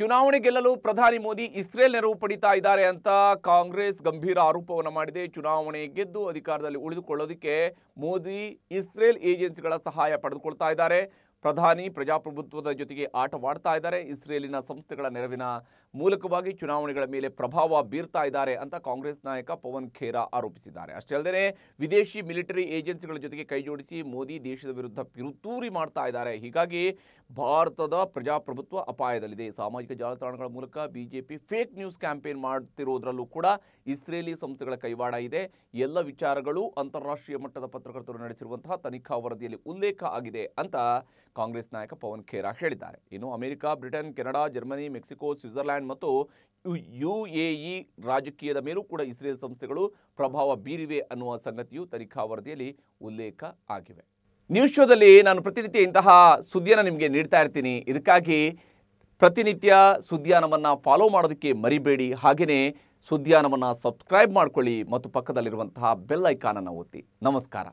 ಚುನಾವಣೆ ಗೆಲ್ಲಲು ಪ್ರಧಾನಿ ಮೋದಿ ಇಸ್ರೇಲ್ ನೆರವು ಪಡಿತಾ ಇದ್ದಾರೆ ಅಂತ ಕಾಂಗ್ರೆಸ್ ಗಂಭೀರ ಆರೋಪವನ್ನು ಮಾಡಿದೆ ಚುನಾವಣೆ ಗೆದ್ದು ಅಧಿಕಾರದಲ್ಲಿ ಉಳಿದುಕೊಳ್ಳೋದಕ್ಕೆ ಮೋದಿ ಇಸ್ರೇಲ್ ಏಜೆನ್ಸಿಗಳ ಸಹಾಯ ಪಡೆದುಕೊಳ್ತಾ ಇದ್ದಾರೆ ಪ್ರಧಾನಿ ಪ್ರಜಾಪ್ರಭುತ್ವದ ಜೊತೆಗೆ ಆಟವಾಡ್ತಾ ಇದ್ದಾರೆ ಇಸ್ರೇಲಿನ ಸಂಸ್ಥೆಗಳ ನೆರವಿನ ಮೂಲಕವಾಗಿ ಚುನಾವಣೆಗಳ ಮೇಲೆ ಪ್ರಭಾವ ಬೀರ್ತಾ ಇದ್ದಾರೆ ಅಂತ ಕಾಂಗ್ರೆಸ್ ನಾಯಕ ಪವನ್ ಖೇರಾ ಆರೋಪಿಸಿದ್ದಾರೆ ಅಷ್ಟೇ ಅಲ್ಲದೆ ವಿದೇಶಿ ಮಿಲಿಟರಿ ಏಜೆನ್ಸಿಗಳ ಜೊತೆಗೆ ಕೈಜೋಡಿಸಿ ಮೋದಿ ದೇಶದ ವಿರುದ್ಧ ಪಿರುತೂರಿ ಮಾಡ್ತಾ ಇದ್ದಾರೆ ಹೀಗಾಗಿ ಭಾರತದ ಪ್ರಜಾಪ್ರಭುತ್ವ ಅಪಾಯದಲ್ಲಿದೆ ಸಾಮಾಜಿಕ ಜಾಲತಾಣಗಳ ಮೂಲಕ ಬಿಜೆಪಿ ಫೇಕ್ ನ್ಯೂಸ್ ಕ್ಯಾಂಪೇನ್ ಮಾಡ್ತಿರೋದ್ರಲ್ಲೂ ಕೂಡ ಇಸ್ರೇಲಿ ಸಂಸ್ಥೆಗಳ ಕೈವಾಡ ಇದೆ ಎಲ್ಲ ವಿಚಾರಗಳು ಅಂತಾರಾಷ್ಟ್ರೀಯ ಮಟ್ಟದ ಪತ್ರಕರ್ತರು ನಡೆಸಿರುವಂತಹ ತನಿಖಾ ವರದಿಯಲ್ಲಿ ಉಲ್ಲೇಖ ಆಗಿದೆ ಅಂತ ಕಾಂಗ್ರೆಸ್ ನಾಯಕ ಪವನ್ ಖೇರಾ ಹೇಳಿದ್ದಾರೆ ಇನ್ನು America Britain Canada Germany Mexico Switzerland ಮತ್ತು ಯುಎಇ ರಾಜಕೀಯದ ಮೇಲೂ ಕೂಡ ಇಸ್ರೇಲ್ ಸಂಸ್ಥೆಗಳು ಪ್ರಭಾವ ಬೀರಿವೆ ಅನ್ನುವ ಸಂಗತಿಯು ತನಿಖಾ ವರದಿಯಲ್ಲಿ ಉಲ್ಲೇಖ ಆಗಿವೆ ನ್ಯೂಸ್ ಶೋದಲ್ಲಿ ನಾನು ಪ್ರತಿನಿತ್ಯ ಇಂತಹ ಸುದ್ದಿಯನ್ನು ನಿಮಗೆ ನೀಡ್ತಾ ಇರ್ತೀನಿ ಇದಕ್ಕಾಗಿ ಪ್ರತಿನಿತ್ಯ ಸುದ್ದಿಯಾನವನ್ನು ಫಾಲೋ ಮಾಡೋದಕ್ಕೆ ಮರಿಬೇಡಿ ಹಾಗೆಯೇ ಸುದ್ದಿಯಾನವನ್ನು ಸಬ್ಸ್ಕ್ರೈಬ್ ಮಾಡಿಕೊಳ್ಳಿ ಮತ್ತು ಪಕ್ಕದಲ್ಲಿರುವಂತಹ ಬೆಲ್ ಐಕಾನನ್ನು ಒತ್ತಿ ನಮಸ್ಕಾರ